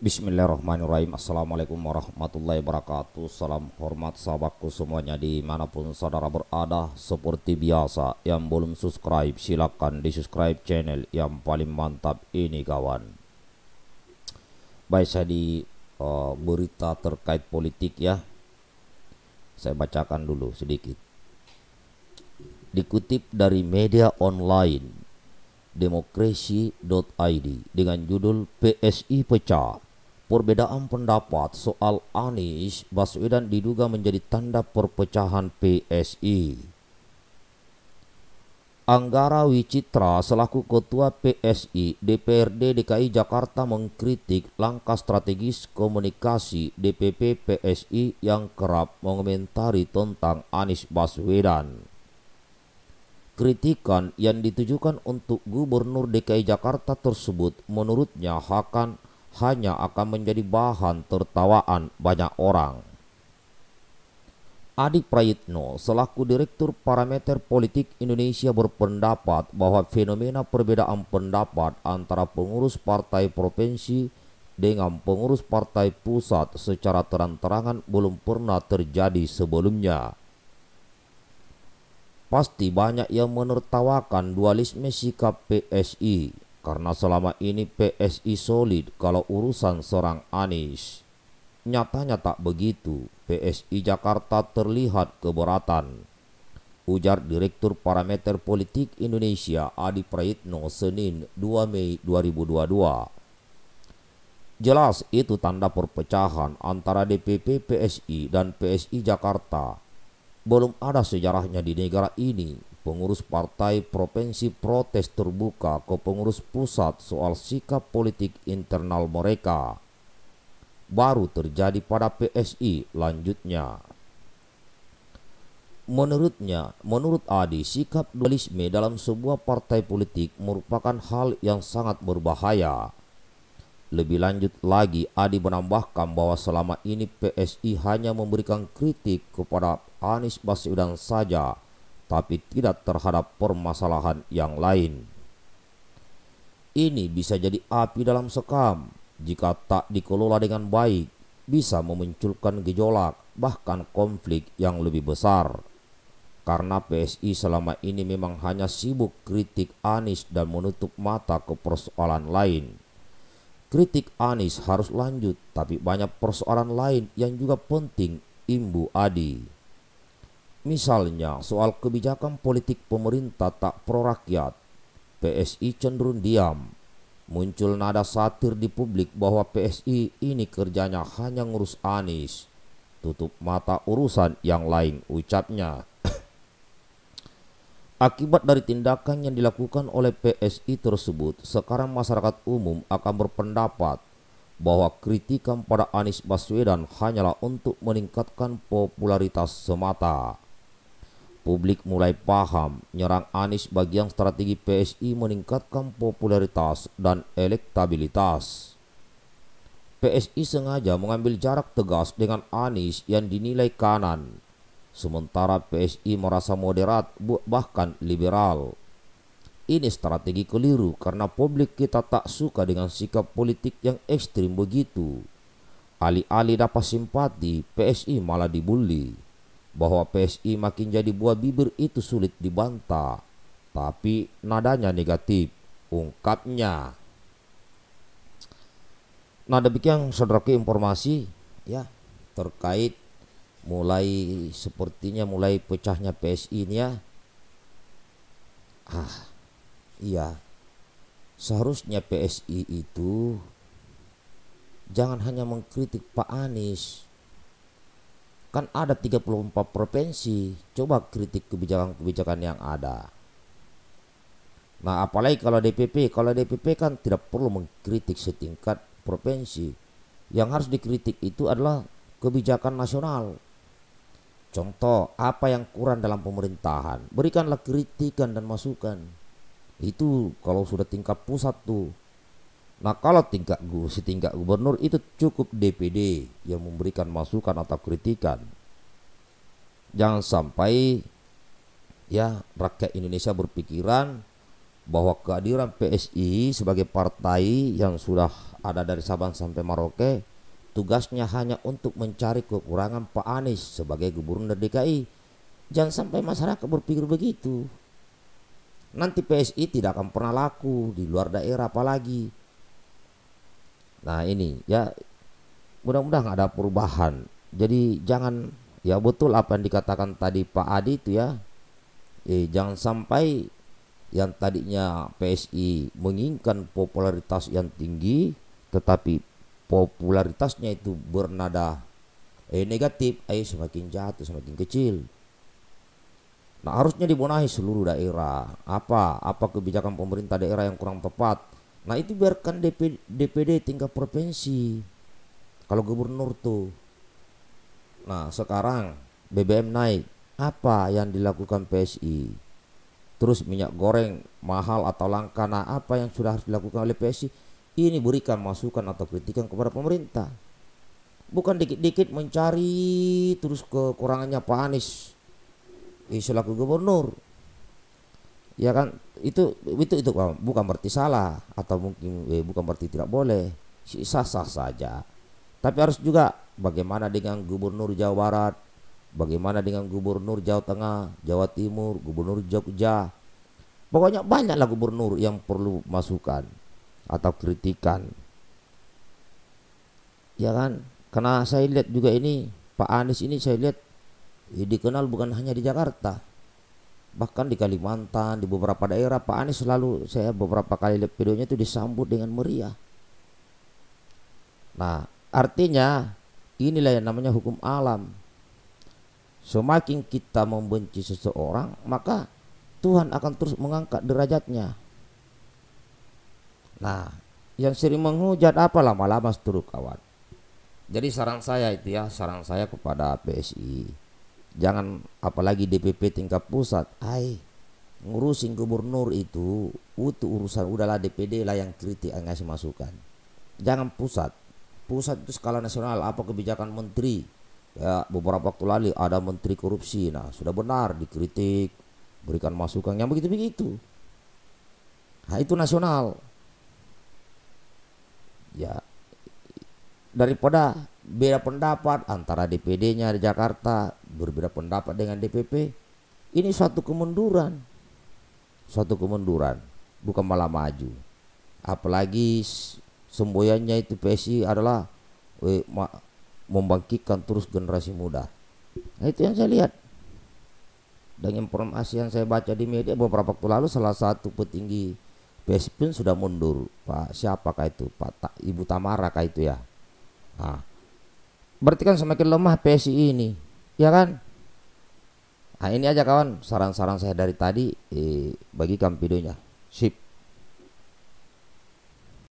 Bismillahirrahmanirrahim Assalamualaikum warahmatullahi wabarakatuh Salam hormat sahabatku semuanya Dimanapun saudara berada Seperti biasa Yang belum subscribe Silahkan di subscribe channel Yang paling mantap ini kawan Baik saya di uh, berita terkait politik ya Saya bacakan dulu sedikit Dikutip dari media online demokrasi.id dengan judul PSI pecah Perbedaan pendapat soal Anies Baswedan diduga menjadi tanda perpecahan PSI. Anggara Wicitra selaku Ketua PSI DPRD DKI Jakarta mengkritik langkah strategis komunikasi DPP PSI yang kerap mengomentari tentang Anies Baswedan. Kritikan yang ditujukan untuk Gubernur DKI Jakarta tersebut menurutnya akan hanya akan menjadi bahan tertawaan banyak orang. Adi Prayitno selaku Direktur Parameter Politik Indonesia berpendapat bahwa fenomena perbedaan pendapat antara pengurus partai provinsi dengan pengurus partai pusat secara terang-terangan belum pernah terjadi sebelumnya. Pasti banyak yang menertawakan dualisme sikap PSI karena selama ini PSI solid kalau urusan seorang Anies. Nyatanya tak begitu, PSI Jakarta terlihat keberatan. Ujar Direktur Parameter Politik Indonesia Adi Prayitno Senin 2 Mei 2022. Jelas itu tanda perpecahan antara DPP PSI dan PSI Jakarta. Belum ada sejarahnya di negara ini pengurus partai provinsi protes terbuka ke pengurus pusat soal sikap politik internal mereka. Baru terjadi pada PSI lanjutnya. Menurutnya, menurut Adi, sikap dualisme dalam sebuah partai politik merupakan hal yang sangat berbahaya. Lebih lanjut lagi, Adi menambahkan bahwa selama ini PSI hanya memberikan kritik kepada Anies Baswedan saja tapi tidak terhadap permasalahan yang lain. Ini bisa jadi api dalam sekam jika tak dikelola dengan baik, bisa memunculkan gejolak, bahkan konflik yang lebih besar. Karena PSI selama ini memang hanya sibuk kritik Anies dan menutup mata ke persoalan lain. Kritik Anies harus lanjut, tapi banyak persoalan lain yang juga penting imbu Adi. Misalnya soal kebijakan politik pemerintah tak pro rakyat, PSI cenderung diam. Muncul nada satir di publik bahwa PSI ini kerjanya hanya ngurus Anies. Tutup mata urusan yang lain ucapnya. Akibat dari tindakan yang dilakukan oleh PSI tersebut, sekarang masyarakat umum akan berpendapat bahwa kritikan pada Anies Baswedan hanyalah untuk meningkatkan popularitas semata. Publik mulai paham nyerang Anies yang strategi PSI meningkatkan popularitas dan elektabilitas. PSI sengaja mengambil jarak tegas dengan Anies yang dinilai kanan, sementara PSI merasa moderat bahkan liberal. Ini strategi keliru karena publik kita tak suka dengan sikap politik yang ekstrim begitu. Alih-alih dapat simpati, PSI malah dibully bahwa PSI makin jadi buah bibir itu sulit dibantah. Tapi nadanya negatif, ungkapnya. Nah demikian saudara informasi ya terkait mulai sepertinya mulai pecahnya PSI ini ya. Ah, iya. Seharusnya PSI itu jangan hanya mengkritik Pak Anies Kan ada 34 provinsi. Coba kritik kebijakan-kebijakan yang ada. Nah, apalagi kalau DPP, kalau DPP kan tidak perlu mengkritik setingkat provinsi. Yang harus dikritik itu adalah kebijakan nasional. Contoh, apa yang kurang dalam pemerintahan? Berikanlah kritikan dan masukan. Itu kalau sudah tingkat pusat tuh. Nah kalau tingkat tingkat gubernur itu cukup DPD yang memberikan masukan atau kritikan. Jangan sampai ya rakyat Indonesia berpikiran bahwa kehadiran PSI sebagai partai yang sudah ada dari Sabang sampai Merauke tugasnya hanya untuk mencari kekurangan Pak Anies sebagai gubernur DKI. Jangan sampai masyarakat berpikir begitu. Nanti PSI tidak akan pernah laku di luar daerah apalagi Nah ini ya mudah-mudahan ada perubahan. Jadi jangan ya betul apa yang dikatakan tadi Pak Adi itu ya. Eh, jangan sampai yang tadinya PSI menginginkan popularitas yang tinggi tetapi popularitasnya itu bernada eh, negatif eh, semakin jatuh semakin kecil nah harusnya dibenahi seluruh daerah apa apa kebijakan pemerintah daerah yang kurang tepat Nah itu biarkan DP, DPD tingkat provinsi kalau gubernur tuh. Nah sekarang BBM naik, apa yang dilakukan PSI? Terus minyak goreng mahal atau langka, nah apa yang sudah harus dilakukan oleh PSI? Ini berikan masukan atau kritikan kepada pemerintah. Bukan dikit-dikit mencari terus kekurangannya Pak Anies. Eh, selaku gubernur ya kan itu itu itu bukan berarti salah atau mungkin eh, bukan berarti tidak boleh sah sah saja tapi harus juga bagaimana dengan gubernur Jawa Barat bagaimana dengan gubernur Jawa Tengah Jawa Timur gubernur Jogja pokoknya banyaklah gubernur yang perlu masukan atau kritikan ya kan karena saya lihat juga ini Pak Anies ini saya lihat ya dikenal bukan hanya di Jakarta bahkan di Kalimantan di beberapa daerah Pak Anies selalu saya beberapa kali lihat videonya itu disambut dengan meriah nah artinya inilah yang namanya hukum alam semakin kita membenci seseorang maka Tuhan akan terus mengangkat derajatnya nah yang sering menghujat apa lama-lama seturut kawan jadi saran saya itu ya saran saya kepada PSI Jangan apalagi DPP tingkat pusat. ai ngurusin gubernur itu utuh urusan udahlah DPD lah yang kritik yang ngasih masukan. Jangan pusat. Pusat itu skala nasional apa kebijakan menteri. Ya, beberapa waktu lalu ada menteri korupsi. Nah, sudah benar dikritik, berikan masukan yang begitu-begitu. Nah, itu nasional. Ya, daripada beda pendapat antara DPD-nya di Jakarta berbeda pendapat dengan DPP ini suatu kemunduran suatu kemunduran bukan malah maju apalagi semboyannya itu PSI adalah eh, membangkitkan terus generasi muda nah, itu yang saya lihat dan informasi yang saya baca di media beberapa waktu lalu salah satu petinggi PSI pun sudah mundur Pak siapakah itu Pak Ibu Tamara kah itu ya nah, berarti kan semakin lemah PSI ini ya kan nah ini aja kawan saran-saran saya dari tadi eh, bagikan videonya sip